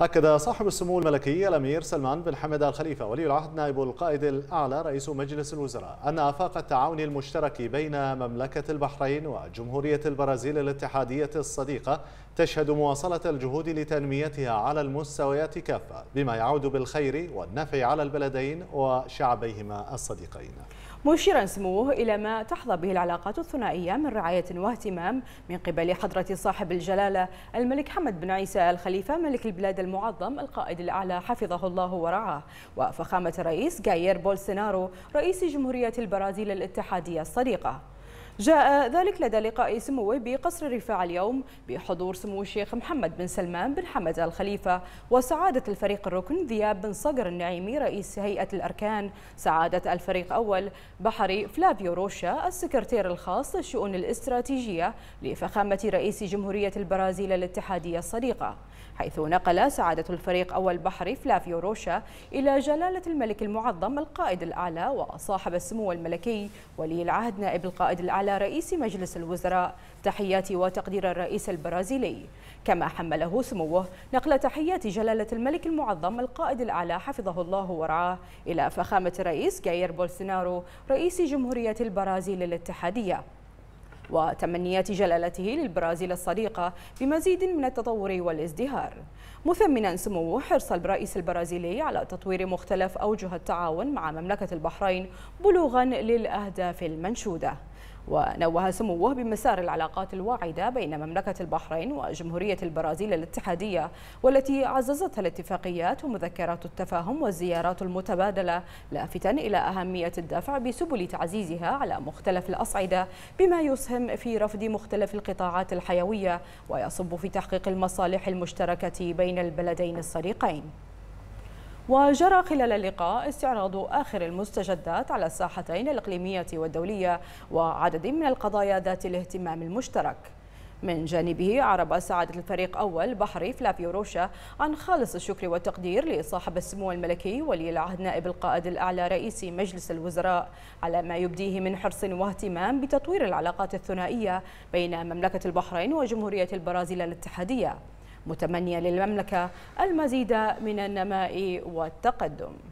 أكد صاحب السمو الملكي الأمير سلمان بن حمد الخليفة ولي العهد نائب القائد الأعلى رئيس مجلس الوزراء أن آفاق التعاون المشترك بين مملكة البحرين وجمهورية البرازيل الاتحادية الصديقة تشهد مواصلة الجهود لتنميتها على المستويات كافة بما يعود بالخير والنفع على البلدين وشعبيهما الصديقين مشيرا سموه إلى ما تحظى به العلاقات الثنائية من رعاية واهتمام من قبل حضرة صاحب الجلالة الملك حمد بن عيسى الخليفة ملك البلاد المعظم القائد الأعلى حفظه الله ورعاه وفخامة الرئيس جاير بولسينارو رئيس جمهورية البرازيل الاتحادية الصديقة جاء ذلك لدى لقاء سموه بقصر الرفاع اليوم بحضور سمو الشيخ محمد بن سلمان بن حمد الخليفة وسعادة الفريق الركن ذياب بن صقر النعيمي رئيس هيئة الأركان سعادة الفريق أول بحري فلافيو روشا السكرتير الخاص للشؤون الاستراتيجية لفخامة رئيس جمهورية البرازيل الاتحادية الصديقة حيث نقل سعادة الفريق أول بحري فلافيو روشا إلى جلالة الملك المعظم القائد الأعلى وصاحب السمو الملكي ولي العهد نائب القائد الأعلى على رئيس مجلس الوزراء تحيات وتقدير الرئيس البرازيلي كما حمله سموه نقل تحيات جلالة الملك المعظم القائد الأعلى حفظه الله ورعاه إلى فخامة الرئيس جاير بولسنارو رئيس جمهورية البرازيل الاتحادية وتمنيات جلالته للبرازيل الصديقة بمزيد من التطور والازدهار مثمنا سموه حرص الرئيس البرازيلي على تطوير مختلف أوجه التعاون مع مملكة البحرين بلوغا للأهداف المنشودة ونوه سموه بمسار العلاقات الواعدة بين مملكة البحرين وجمهورية البرازيل الاتحادية والتي عززتها الاتفاقيات ومذكرات التفاهم والزيارات المتبادلة لافتا إلى أهمية الدفع بسبل تعزيزها على مختلف الأصعدة بما يسهم في رفض مختلف القطاعات الحيوية ويصب في تحقيق المصالح المشتركة بين البلدين الصديقين وجرى خلال اللقاء استعراض آخر المستجدات على الساحتين الإقليمية والدولية وعدد من القضايا ذات الاهتمام المشترك من جانبه أعرب سعادة الفريق أول بحري فلافيو روشا عن خالص الشكر والتقدير لصاحب السمو الملكي ولي العهد نائب القائد الأعلى رئيس مجلس الوزراء على ما يبديه من حرص واهتمام بتطوير العلاقات الثنائية بين مملكة البحرين وجمهورية البرازيل الاتحادية متمنية للمملكة المزيد من النماء والتقدم